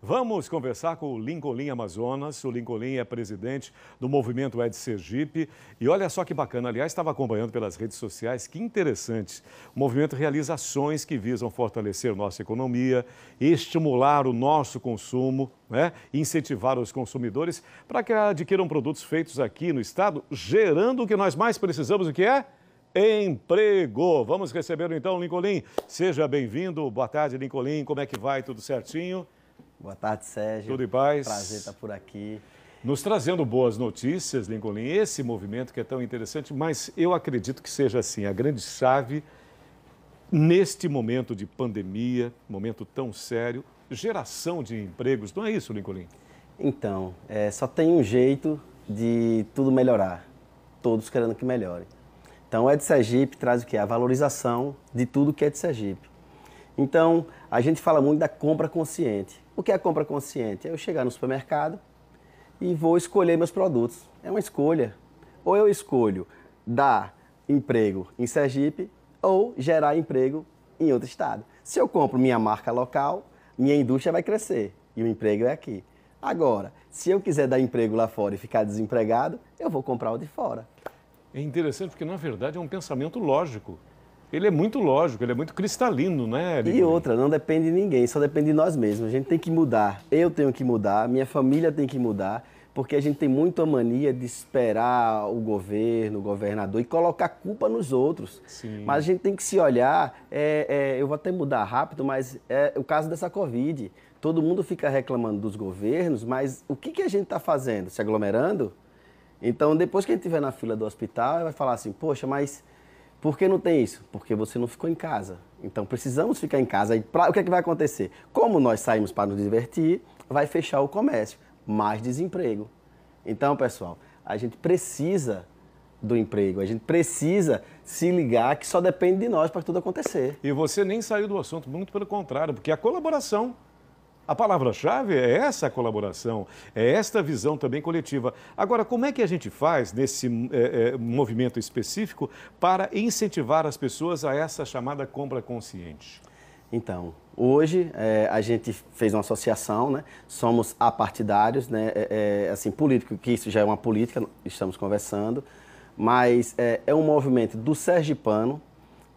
Vamos conversar com o Lincoln Amazonas. O Lincoln é presidente do movimento Ed Sergipe. E olha só que bacana, aliás, estava acompanhando pelas redes sociais, que interessante. O movimento realiza ações que visam fortalecer nossa economia, estimular o nosso consumo, né? incentivar os consumidores para que adquiram produtos feitos aqui no estado, gerando o que nós mais precisamos, o que é? Emprego. Vamos receber então o Lincoln. Seja bem-vindo. Boa tarde, Lincoln. Como é que vai? Tudo certinho? Boa tarde, Sérgio. Tudo em paz? Prazer estar por aqui. Nos trazendo boas notícias, Lincoln, esse movimento que é tão interessante, mas eu acredito que seja assim a grande chave neste momento de pandemia, momento tão sério, geração de empregos, não é isso, Lincoln? Então, é, só tem um jeito de tudo melhorar, todos querendo que melhore. Então, o é Ed Sergipe traz o que? A valorização de tudo que é de Sergipe. Então, a gente fala muito da compra consciente. O que é compra consciente? É eu chegar no supermercado e vou escolher meus produtos. É uma escolha. Ou eu escolho dar emprego em Sergipe ou gerar emprego em outro estado. Se eu compro minha marca local, minha indústria vai crescer e o emprego é aqui. Agora, se eu quiser dar emprego lá fora e ficar desempregado, eu vou comprar o de fora. É interessante porque, na verdade, é um pensamento lógico ele é muito lógico, ele é muito cristalino, né, Eric? E outra, não depende de ninguém, só depende de nós mesmos. A gente tem que mudar. Eu tenho que mudar, minha família tem que mudar, porque a gente tem muita mania de esperar o governo, o governador e colocar culpa nos outros. Sim. Mas a gente tem que se olhar. É, é, eu vou até mudar rápido, mas é o caso dessa Covid. Todo mundo fica reclamando dos governos, mas o que, que a gente está fazendo? Se aglomerando? Então, depois que a gente estiver na fila do hospital, vai falar assim: poxa, mas por que não tem isso? Porque você não ficou em casa. Então precisamos ficar em casa. E pra, o que, é que vai acontecer? Como nós saímos para nos divertir, vai fechar o comércio, mais desemprego. Então, pessoal, a gente precisa do emprego, a gente precisa se ligar que só depende de nós para tudo acontecer. E você nem saiu do assunto, muito pelo contrário, porque a colaboração a palavra-chave é essa colaboração, é esta visão também coletiva. Agora, como é que a gente faz nesse é, é, movimento específico para incentivar as pessoas a essa chamada compra consciente? Então, hoje é, a gente fez uma associação, né? somos apartidários, né? É, é, assim, político, que isso já é uma política, estamos conversando, mas é, é um movimento do Sergipano,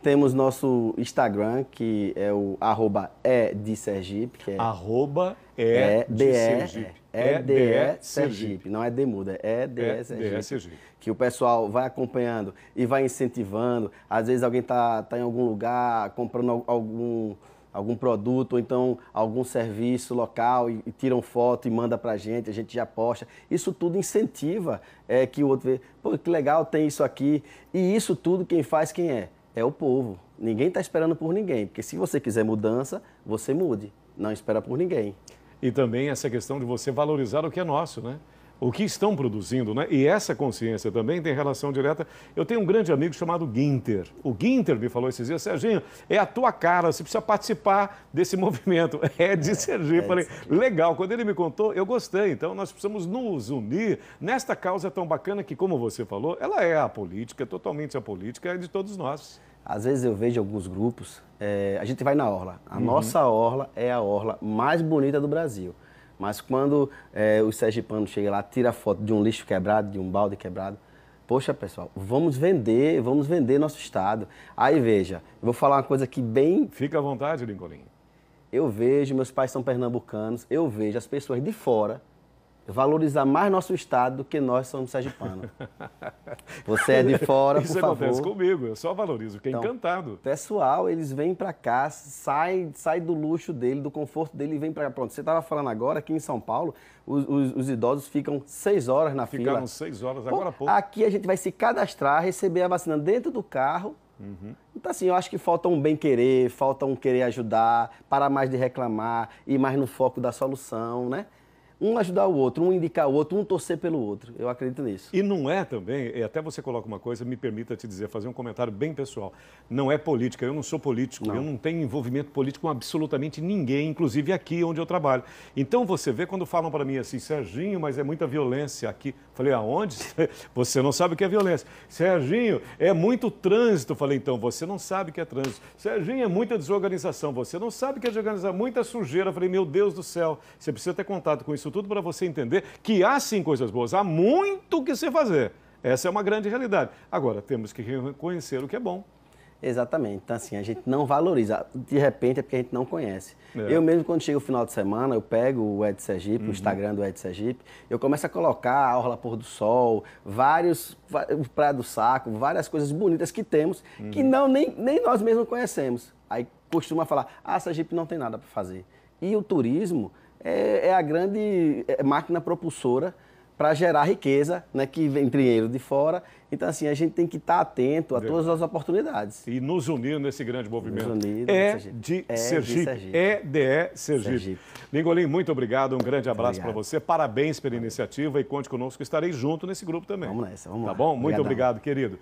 temos nosso Instagram, que é o arroba é de Sergipe. Que é arroba é, é de Sergipe. É, é de Sergipe. Não é demuda, é de é Sergipe. Sergipe. Que o pessoal vai acompanhando e vai incentivando. Às vezes alguém está tá em algum lugar comprando algum algum produto ou então algum serviço local e, e tiram foto e manda para a gente, a gente já posta. Isso tudo incentiva é, que o outro vê, pô, que legal, tem isso aqui. E isso tudo quem faz, quem é? é o povo. Ninguém está esperando por ninguém, porque se você quiser mudança, você mude, não espera por ninguém. E também essa questão de você valorizar o que é nosso, né? o que estão produzindo, né? E essa consciência também tem relação direta. Eu tenho um grande amigo chamado Ginter. O Ginter me falou esses dias, Serginho, é a tua cara, você precisa participar desse movimento. É de é, Serginho. É, Falei, legal. Quando ele me contou, eu gostei. Então, nós precisamos nos unir nesta causa tão bacana que, como você falou, ela é a política, totalmente a política, é de todos nós. Às vezes eu vejo alguns grupos, é, a gente vai na orla. A uhum. nossa orla é a orla mais bonita do Brasil. Mas quando é, eh, Sérgio Pano chega lá, tira foto de um lixo quebrado, de um balde quebrado, poxa pessoal, vamos vender, vamos vender nosso estado. Aí veja, vou falar uma coisa que bem. Fica à vontade, Lincoln. Eu vejo, meus pais são pernambucanos, eu vejo as pessoas de fora valorizar mais nosso estado do que nós somos sergipanos. Você é de fora, Isso por favor. Isso acontece comigo, eu só valorizo, fiquei é então, encantado. Pessoal, eles vêm para cá, saem, sai do luxo dele, do conforto dele e vêm para cá. Pronto, você estava falando agora, aqui em São Paulo, os, os, os idosos ficam seis horas na Ficaram fila. Ficaram seis horas, agora há pouco. Aqui a gente vai se cadastrar, receber a vacina dentro do carro, Uhum. Então, assim, eu acho que falta um bem querer, falta um querer ajudar, parar mais de reclamar, ir mais no foco da solução, né? um ajudar o outro, um indicar o outro, um torcer pelo outro. Eu acredito nisso. E não é também, e até você coloca uma coisa, me permita te dizer, fazer um comentário bem pessoal. Não é política, eu não sou político, não. eu não tenho envolvimento político com absolutamente ninguém, inclusive aqui onde eu trabalho. Então você vê quando falam para mim assim, Serginho, mas é muita violência aqui. Falei, aonde? Você não sabe o que é violência. Serginho, é muito trânsito. Falei, então, você não sabe o que é trânsito. Serginho, é muita desorganização. Você não sabe o que é desorganizar, muita sujeira. Falei, meu Deus do céu, você precisa ter contato com isso tudo para você entender que há sim coisas boas, há muito o que se fazer. Essa é uma grande realidade. Agora, temos que reconhecer o que é bom. Exatamente. Então, assim, a gente não valoriza. De repente é porque a gente não conhece. É. Eu mesmo, quando chega o final de semana, eu pego o Ed Sergipe, uhum. o Instagram do Ed Sergipe, eu começo a colocar a Orla Pôr do Sol, vários, o Praia do Saco, várias coisas bonitas que temos, uhum. que não nem, nem nós mesmos conhecemos. Aí costuma falar, ah, Sergipe não tem nada para fazer. E o turismo, é, é a grande é, máquina propulsora para gerar riqueza, né, que vem dinheiro de fora. Então, assim, a gente tem que estar tá atento a todas as oportunidades. E nos unir nesse grande movimento. Nos unir, é, é, de é Sergipe. de Sergipe. EDE Sergipe. Sergipe. Lingolim, muito obrigado. Um grande abraço para você. Parabéns pela iniciativa e conte conosco. Estarei junto nesse grupo também. Vamos nessa, vamos tá lá. Tá bom? Muito Obrigadão. obrigado, querido.